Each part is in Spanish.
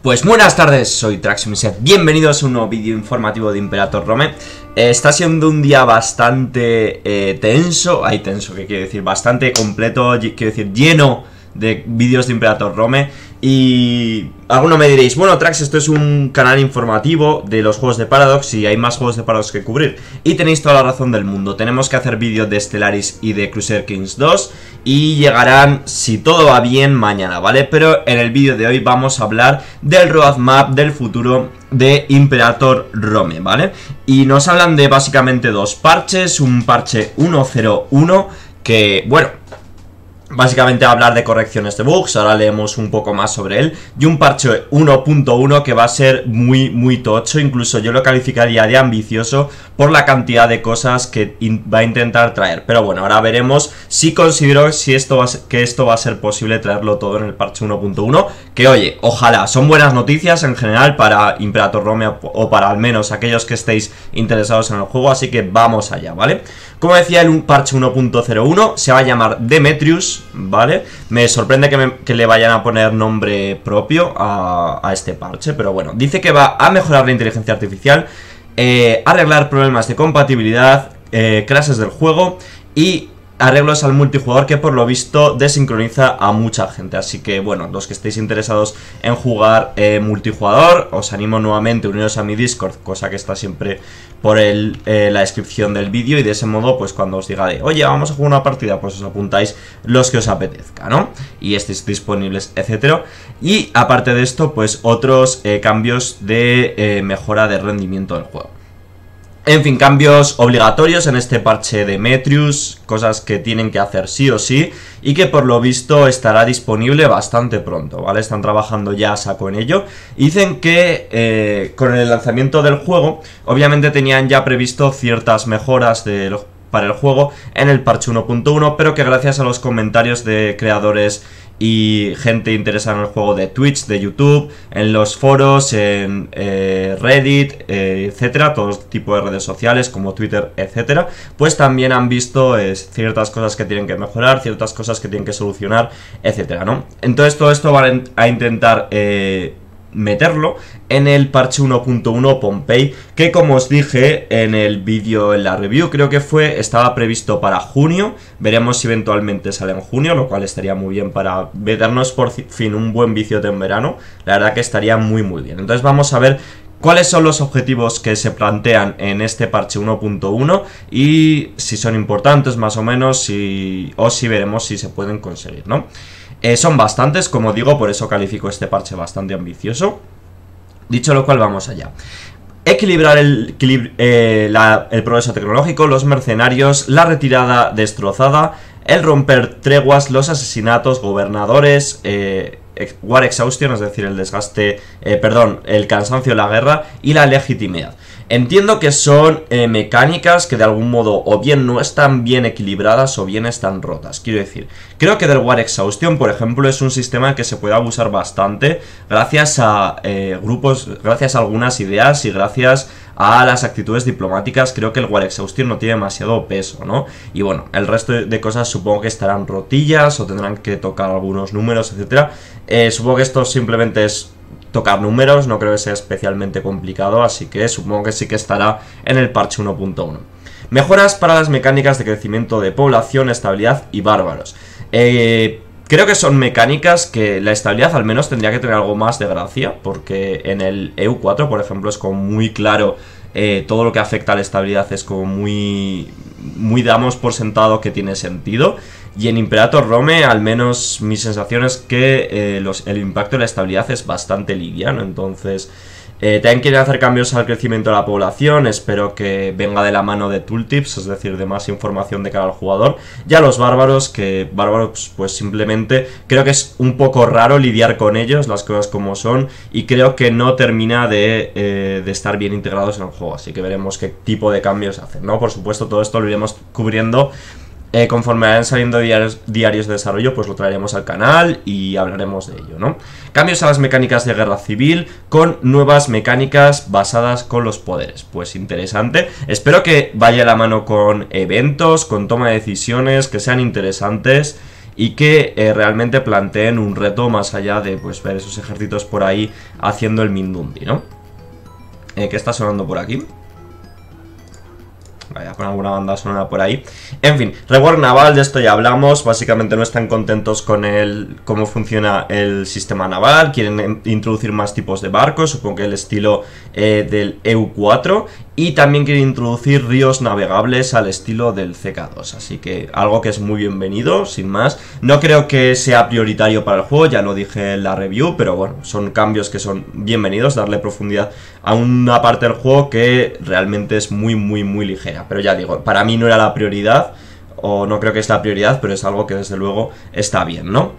Pues buenas tardes, soy Traxiumset, bienvenidos a un nuevo vídeo informativo de Imperator Rome eh, Está siendo un día bastante eh, tenso, hay tenso, que quiere decir? Bastante completo, quiero decir, lleno de vídeos de Imperator Rome y alguno me diréis, bueno, Trax, esto es un canal informativo de los juegos de Paradox y hay más juegos de Paradox que cubrir. Y tenéis toda la razón del mundo. Tenemos que hacer vídeos de Stellaris y de Crusader Kings 2 y llegarán, si todo va bien, mañana, ¿vale? Pero en el vídeo de hoy vamos a hablar del roadmap del futuro de Imperator Rome, ¿vale? Y nos hablan de básicamente dos parches, un parche 101 que, bueno, Básicamente a hablar de correcciones de bugs, ahora leemos un poco más sobre él Y un parche 1.1 que va a ser muy muy tocho, incluso yo lo calificaría de ambicioso Por la cantidad de cosas que va a intentar traer Pero bueno, ahora veremos si considero si esto que esto va a ser posible traerlo todo en el parche 1.1 Que oye, ojalá, son buenas noticias en general para Imperator Romeo O para al menos aquellos que estéis interesados en el juego, así que vamos allá, ¿vale? Como decía, el parche 1.01 se va a llamar Demetrius ¿vale? Me sorprende que, le vayan a poner nombre propio a, este parche, pero bueno. Dice que va a mejorar la inteligencia artificial, eh, arreglar problemas de compatibilidad, eh, clases del juego y arreglos al multijugador que por lo visto desincroniza a mucha gente. Así que bueno, los que estéis interesados en jugar eh, multijugador, os animo nuevamente a uniros a mi Discord, cosa que está siempre por el, eh, la descripción del vídeo y de ese modo pues cuando os diga de, oye, vamos a jugar una partida, pues os apuntáis los que os apetezca, ¿no? Y estéis disponibles, etcétera. Y aparte de esto, pues otros eh, cambios de mejora de rendimiento del juego. En fin, cambios obligatorios en este parche de Metrius, cosas que tienen que hacer sí o sí y que por lo visto estará disponible bastante pronto, ¿vale? Están trabajando ya a saco en ello. Dicen que eh, con el lanzamiento del juego, obviamente tenían ya previsto ciertas mejoras del juego para el juego en el parche 1.1, pero que gracias a los comentarios de creadores y gente interesada en el juego de Twitch, de YouTube, en los foros, en eh, Reddit, eh, etcétera, todo tipo de redes sociales como Twitter, etcétera, pues también han visto ciertas cosas que tienen que mejorar, ciertas cosas que tienen que solucionar, etcétera, ¿no? Entonces todo esto va a intentar eh, meterlo en el parche 1.1 Pompey, que como os dije en el vídeo, en la review, creo que fue, estaba previsto para junio, veremos si eventualmente sale en junio, lo cual estaría muy bien para meternos por fin un buen vicio de verano, la verdad que estaría muy muy bien. Entonces vamos a ver cuáles son los objetivos que se plantean en este parche 1.1 y si son importantes más o menos o si veremos si se pueden conseguir, ¿no? Eh, son bastantes, como digo, por eso califico este parche bastante ambicioso. Dicho lo cual, vamos allá. Equilibrar el, eh, el progreso tecnológico, los mercenarios, la retirada destrozada, el romper treguas, los asesinatos, gobernadores, eh, war exhaustion, es decir, el desgaste, eh, perdón, el cansancio de la guerra y la legitimidad. Entiendo que son eh, mecánicas que de algún modo o bien no están bien equilibradas o bien están rotas. Quiero decir, creo que del War Exhaustion, por ejemplo, es un sistema que se puede abusar bastante gracias a eh, grupos, gracias a algunas ideas y gracias a las actitudes diplomáticas, creo que el war Austin no tiene demasiado peso, ¿no? Y bueno, el resto de cosas supongo que estarán rotillas o tendrán que tocar algunos números, etcétera. Eh, supongo que esto simplemente es tocar números, no creo que sea especialmente complicado, así que supongo que sí que estará en el parche 1.1. Mejoras para las mecánicas de crecimiento de población, estabilidad y bárbaros. Eh, Creo que son mecánicas que la estabilidad al menos tendría que tener algo más de gracia, porque en el EU4, por ejemplo, es como muy claro, eh, todo lo que afecta a la estabilidad es como muy, muy damos por sentado que tiene sentido. Y en Imperator Rome, al menos mi sensación es que eh, el impacto de la estabilidad es bastante liviano, entonces... Eh, también quieren hacer cambios al crecimiento de la población, espero que venga de la mano de tooltips, es decir, de más información de cara al jugador. Ya los bárbaros, que bárbaros pues simplemente creo que es un poco raro lidiar con ellos, las cosas como son, y creo que no termina de, eh, de estar bien integrados en el juego, así que veremos qué tipo de cambios hacen, ¿no? Por supuesto, todo esto lo iremos cubriendo eh, conforme vayan saliendo diarios, diarios de desarrollo, pues lo traeremos al canal y hablaremos de ello, ¿no? Cambios a las mecánicas de guerra civil con nuevas mecánicas basadas con los poderes. Pues interesante. Espero que vaya la mano con eventos, con toma de decisiones, que sean interesantes y que eh, realmente planteen un reto más allá de pues ver esos ejércitos por ahí haciendo el Mindundi, ¿no? Eh, ¿Qué está sonando por aquí? Vaya, con alguna banda sonora por ahí. En fin, rework naval, de esto ya hablamos. Básicamente no están contentos con el cómo funciona el sistema naval. Quieren em, introducir más tipos de barcos, supongo que el estilo eh, del EU4. Y también quieren introducir ríos navegables al estilo del CK2. Así que algo que es muy bienvenido, sin más. No creo que sea prioritario para el juego, ya lo dije en la review, pero bueno, son cambios que son bienvenidos. Darle profundidad a una parte del juego que realmente es muy, muy, muy ligera. Pero ya digo, para mí no era la prioridad, o no creo que es la prioridad, pero es algo que desde luego está bien, ¿no?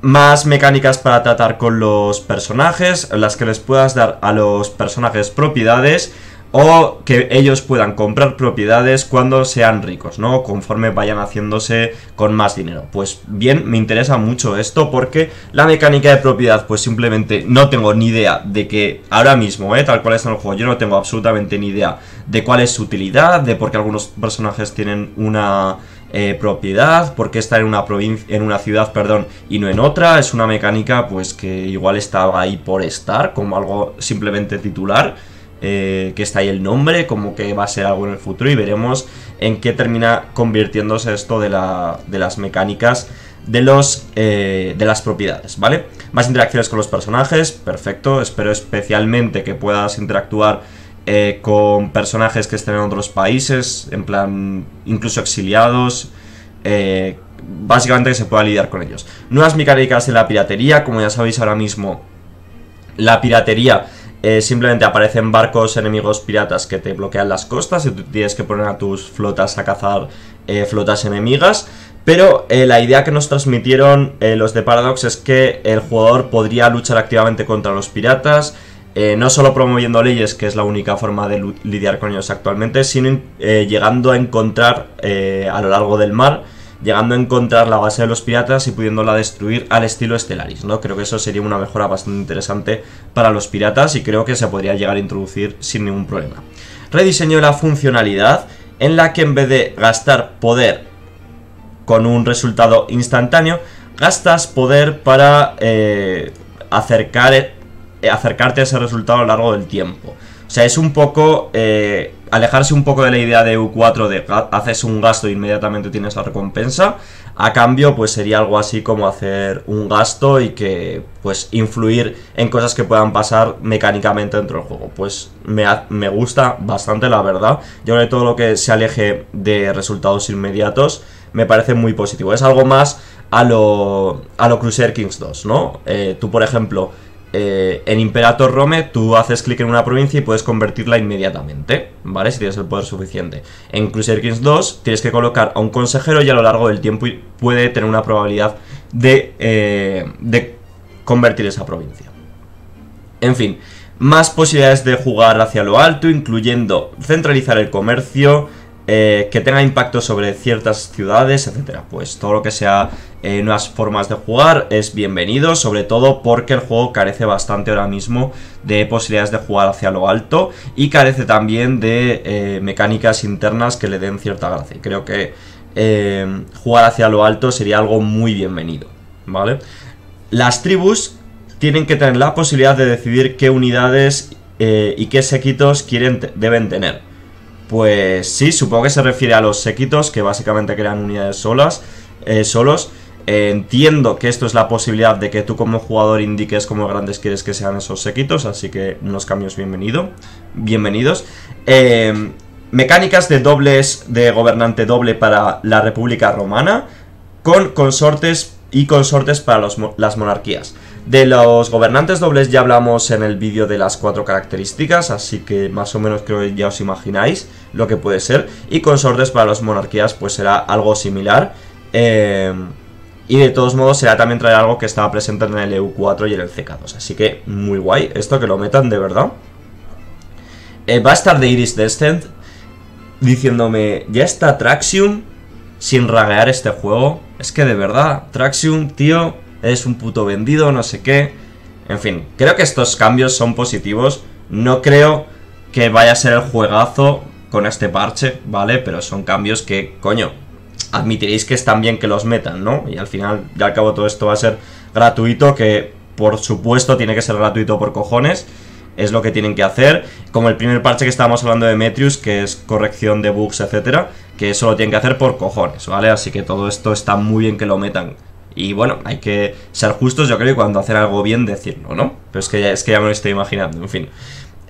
Más mecánicas para tratar con los personajes, las que les puedas dar a los personajes propiedades o que ellos puedan comprar propiedades cuando sean ricos, ¿no? Conforme vayan haciéndose con más dinero. Pues bien, me interesa mucho esto porque la mecánica de propiedad, pues simplemente no tengo ni idea de que ahora mismo, ¿eh? Tal cual está en el juego, yo no tengo absolutamente ni idea de cuál es su utilidad, de por qué algunos personajes tienen una... Eh, propiedad, por qué estar en una provincia, en una ciudad, perdón, y no en otra. Es una mecánica, pues que igual estaba ahí por estar, como algo simplemente titular eh, que está ahí el nombre, como que va a ser algo en el futuro y veremos en qué termina convirtiéndose esto de, las mecánicas de, los, eh, de las propiedades, ¿vale? Más interacciones con los personajes, perfecto, espero especialmente que puedas interactuar eh, con personajes que estén en otros países, en plan, incluso exiliados, básicamente que se pueda lidiar con ellos. Nuevas mecánicas de la piratería, como ya sabéis ahora mismo, la piratería eh, simplemente aparecen barcos enemigos piratas que te bloquean las costas y tú tienes que poner a tus flotas a cazar eh, flotas enemigas. Pero eh, la idea que nos transmitieron los de Paradox es que el jugador podría luchar activamente contra los piratas, no solo promoviendo leyes, que es la única forma de lidiar con ellos actualmente, sino llegando a encontrar a lo largo del mar llegando a encontrar la base de los piratas y pudiéndola destruir al estilo Stellaris, ¿no? Creo que eso sería una mejora bastante interesante para los piratas y creo que se podría llegar a introducir sin ningún problema. Rediseño de la funcionalidad en la que en vez de gastar poder con un resultado instantáneo, gastas poder para eh, acercar, eh, acercarte a ese resultado a lo largo del tiempo. O sea, es un poco eh, alejarse un poco de la idea de U4 de haces un gasto e inmediatamente tienes la recompensa. A cambio, pues sería algo así como hacer un gasto y que, pues, influir en cosas que puedan pasar mecánicamente dentro del juego. Pues me, gusta bastante, la verdad. Yo creo todo lo que se aleje de resultados inmediatos me parece muy positivo. Es algo más a lo, a lo Crusader Kings 2, ¿no? Eh, tú, por ejemplo, eh, en Imperator Rome tú haces clic en una provincia y puedes convertirla inmediatamente, ¿vale? Si tienes el poder suficiente. En Crusader Kings 2 tienes que colocar a un consejero y a lo largo del tiempo puede tener una probabilidad eh, de convertir esa provincia. En fin, más posibilidades de jugar hacia lo alto, incluyendo centralizar el comercio, eh, que tenga impacto sobre ciertas ciudades, etcétera. Pues todo lo que sea eh, nuevas formas de jugar es bienvenido, sobre todo porque el juego carece bastante ahora mismo de posibilidades de jugar hacia lo alto y carece también de eh, mecánicas internas que le den cierta gracia. Creo que jugar hacia lo alto sería algo muy bienvenido, ¿vale? Las tribus tienen que tener la posibilidad de decidir qué unidades y qué séquitos quieren deben tener pues sí, supongo que se refiere a los séquitos que básicamente crean unidades solas, eh, solos. Eh, entiendo que esto es la posibilidad de que tú como jugador indiques cómo grandes quieres que sean esos séquitos, así que unos cambios bienvenido, bienvenidos. Em, mecánicas de dobles de gobernante doble para la República Romana, con consortes y consortes para las monarquías. De los gobernantes dobles ya hablamos en el vídeo de las cuatro características, así que más o menos creo que ya os imagináis lo que puede ser. Y consortes para las monarquías pues será algo similar. Eh, y de todos modos será también traer algo que estaba presente en el EU4 y en el CK2. Así que muy guay, esto que lo metan de verdad. Eh, va a estar de Iris Descent diciéndome, ya está Traxium sin raguear este juego. Es que de verdad, Traxium, tío, es un puto vendido, no sé qué. En fin, creo que estos cambios son positivos. No creo que vaya a ser el juegazo con este parche, ¿vale? Pero son cambios que, coño, admitiréis que están bien que los metan, ¿no? Y al final, ya al cabo, todo esto va a ser gratuito, que por supuesto tiene que ser gratuito por cojones. Es lo que tienen que hacer. Como el primer parche que estábamos hablando de Metrius, que es corrección de bugs, etcétera, que eso lo tienen que hacer por cojones, ¿vale? Así que todo esto está muy bien que lo metan. Y bueno, hay que ser justos, yo creo, que cuando hacer algo bien decirlo, ¿no? Pero es que ya, es que ya me lo estoy imaginando, en fin.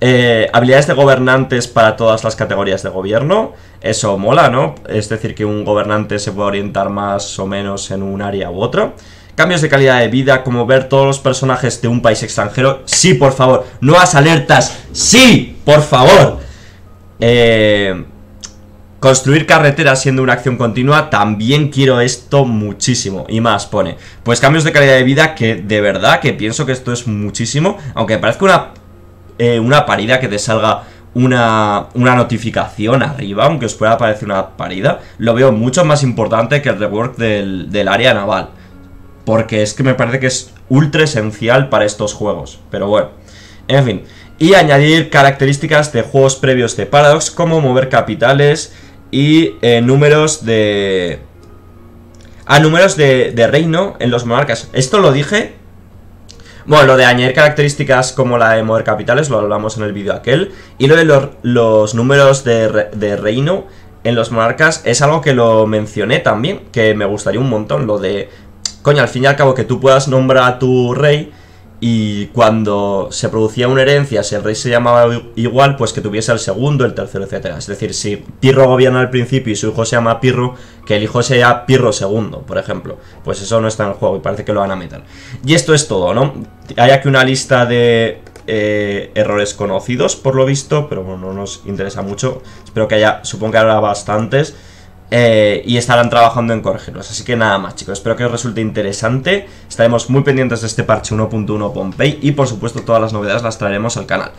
Eh, habilidades de gobernantes para todas las categorías de gobierno. Eso mola, ¿no? Es decir, que un gobernante se puede orientar más o menos en un área u otra. Cambios de calidad de vida, como ver todos los personajes de un país extranjero. Sí, por favor. Nuevas alertas. Sí, por favor. Eh, Construir carreteras siendo una acción continua, también quiero esto muchísimo. Y más, pone. Pues cambios de calidad de vida que de verdad que pienso que esto es muchísimo. Aunque parezca una, eh, una parida que te salga una, notificación arriba, aunque os pueda parecer una parida, lo veo mucho más importante que el rework del, del área naval. Porque es que me parece que es ultra esencial para estos juegos. Pero bueno, en fin. Y añadir características de juegos previos de Paradox como mover capitales, y eh, números de... Ah, números de, reino en los monarcas. Esto lo dije bueno, lo de añadir características como la de mover capitales lo hablamos en el vídeo aquel. Y lo de los, números de, de, reino en los monarcas es algo que lo mencioné también, que me gustaría un montón. Lo de, coño, al fin y al cabo que tú puedas nombrar a tu rey y cuando se producía una herencia, si el rey se llamaba igual, pues que tuviese el segundo, el tercero, etcétera. Es decir, si Pirro gobierna al principio y su hijo se llama Pirro, que el hijo sea Pirro segundo por ejemplo. Pues eso no está en el juego y parece que lo van a meter. Y esto es todo, ¿no? Hay aquí una lista de eh, errores conocidos, por lo visto, pero bueno, no nos interesa mucho. Espero que haya, supongo que habrá bastantes. Eh, y estarán trabajando en corregirlos. Así que nada más, chicos. Espero que os resulte interesante. Estaremos muy pendientes de este parche 1.1 Pompey. Y por supuesto, todas las novedades las traeremos al canal.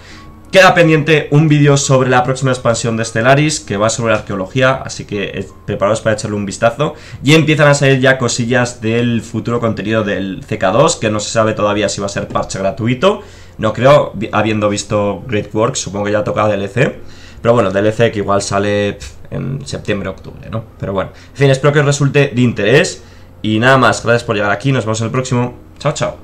Queda pendiente un vídeo sobre la próxima expansión de Stellaris, que va sobre arqueología, así que eh, preparados para echarle un vistazo. Y empiezan a salir ya cosillas del futuro contenido del CK2, que no se sabe todavía si va a ser parche gratuito. No creo, habiendo visto Great Works supongo que ya ha tocado DLC. Pero bueno, DLC que igual sale en septiembre, octubre, ¿no? Pero bueno, en fin, espero que os resulte de interés. Y nada más, gracias por llegar aquí, nos vemos en el próximo. Chao, chao.